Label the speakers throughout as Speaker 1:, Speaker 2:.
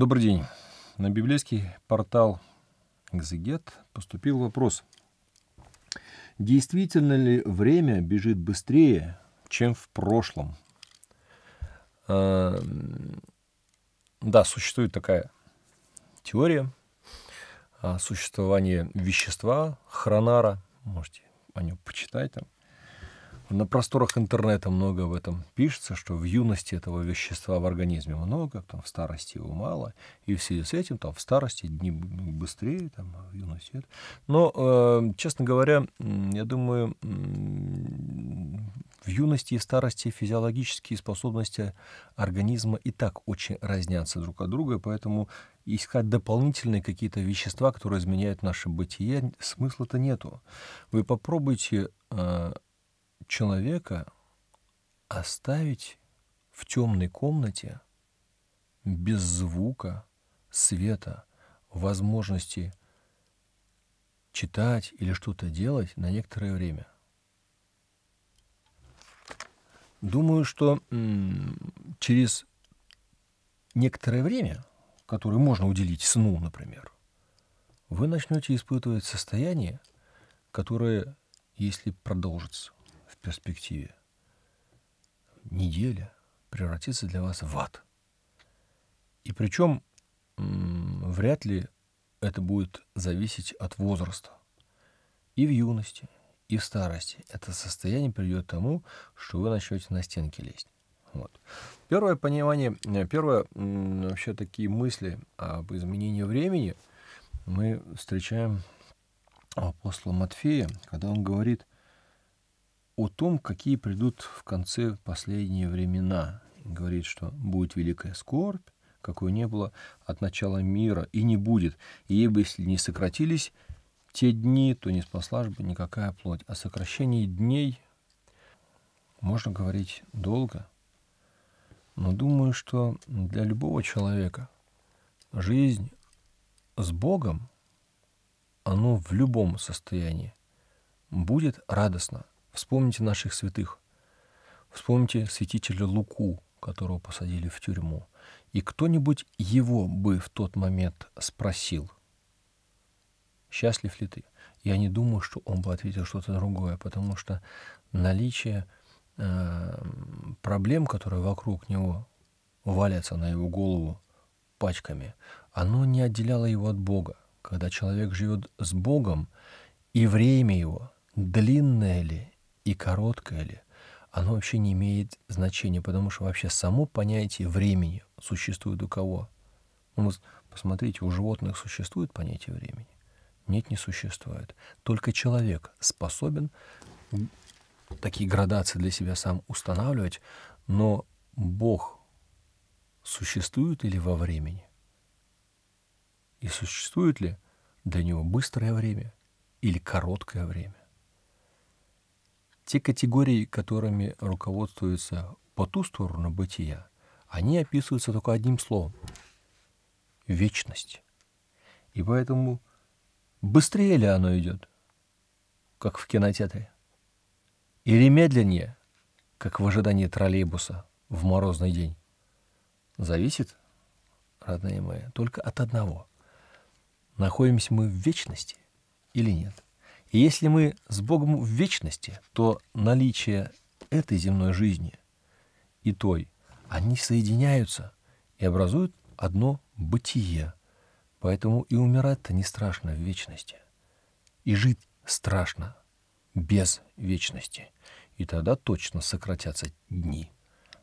Speaker 1: Добрый день. На библейский портал «Экзегет» поступил вопрос. Действительно ли время бежит быстрее, чем в прошлом? Эм, да, существует такая теория а, существования вещества, хронара. Можете о нем почитать на просторах интернета много об этом пишется, что в юности этого вещества в организме много, там в старости его мало, и в связи с этим там в старости дни быстрее, там а в юности. Это. Но, э, честно говоря, я думаю, в юности и старости физиологические способности организма и так очень разнятся друг от друга, поэтому искать дополнительные какие-то вещества, которые изменяют наше бытие, смысла-то нету. Вы попробуйте э, человека оставить в темной комнате без звука, света, возможности читать или что-то делать на некоторое время. Думаю, что через некоторое время, которое можно уделить сну, например, вы начнете испытывать состояние, которое, если продолжится, перспективе неделя превратится для вас в ад. И причем вряд ли это будет зависеть от возраста. И в юности, и в старости это состояние приведет к тому, что вы начнете на стенки лезть. Вот. Первое понимание, э, первое вообще такие мысли об изменении времени мы встречаем апостола Матфея, когда он говорит, о том, какие придут в конце последние времена. Говорит, что будет великая скорбь, какой не было от начала мира, и не будет. И ибо если не сократились те дни, то не спасла бы никакая плоть. О сокращении дней можно говорить долго, но думаю, что для любого человека жизнь с Богом, оно в любом состоянии будет радостно. Вспомните наших святых. Вспомните святителя Луку, которого посадили в тюрьму. И кто-нибудь его бы в тот момент спросил, счастлив ли ты? Я не думаю, что он бы ответил что-то другое, потому что наличие э, проблем, которые вокруг него валятся на его голову пачками, оно не отделяло его от Бога. Когда человек живет с Богом, и время его, длинное ли и короткое ли, оно вообще не имеет значения, потому что вообще само понятие времени существует у кого? У ну, посмотрите, у животных существует понятие времени? Нет, не существует. Только человек способен такие градации для себя сам устанавливать, но Бог существует или во времени? И существует ли для него быстрое время или короткое время? Те категории, которыми руководствуются по ту сторону бытия, они описываются только одним словом – вечность. И поэтому быстрее ли оно идет, как в кинотеатре, или медленнее, как в ожидании троллейбуса в морозный день, зависит, родные мои, только от одного – находимся мы в вечности или нет – и если мы с Богом в вечности, то наличие этой земной жизни и той, они соединяются и образуют одно бытие. Поэтому и умирать-то не страшно в вечности. И жить страшно без вечности. И тогда точно сократятся дни.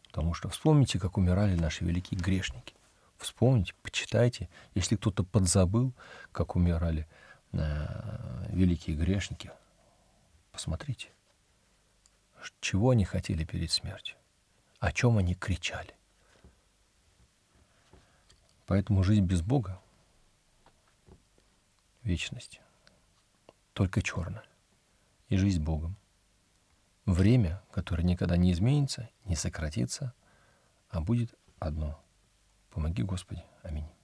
Speaker 1: Потому что вспомните, как умирали наши великие грешники. Вспомните, почитайте, если кто-то подзабыл, как умирали – Э, великие грешники, посмотрите, чего они хотели перед смертью, о чем они кричали. Поэтому жизнь без Бога — вечность, только черная, и жизнь Богом. Время, которое никогда не изменится, не сократится, а будет одно. Помоги, Господи. Аминь.